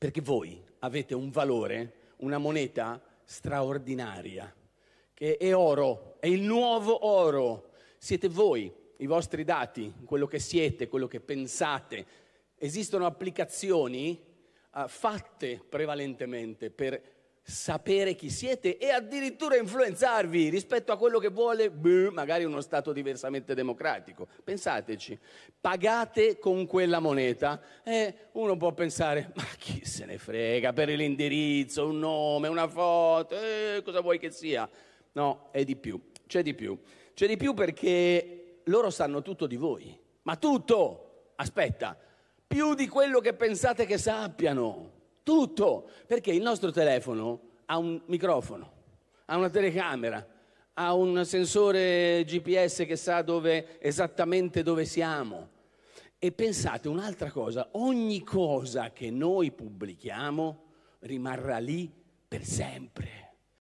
perché voi avete un valore, una moneta straordinaria, che è oro, è il nuovo oro. Siete voi, i vostri dati, quello che siete, quello che pensate. Esistono applicazioni uh, fatte prevalentemente per sapere chi siete e addirittura influenzarvi rispetto a quello che vuole beh, magari uno Stato diversamente democratico. Pensateci, pagate con quella moneta e eh, uno può pensare ma chi se ne frega per l'indirizzo, un nome, una foto, eh, cosa vuoi che sia? No, è di più, c'è di più. C'è di più perché loro sanno tutto di voi, ma tutto, aspetta, più di quello che pensate che sappiano tutto, perché il nostro telefono ha un microfono, ha una telecamera, ha un sensore GPS che sa dove, esattamente dove siamo. E pensate un'altra cosa, ogni cosa che noi pubblichiamo rimarrà lì per sempre.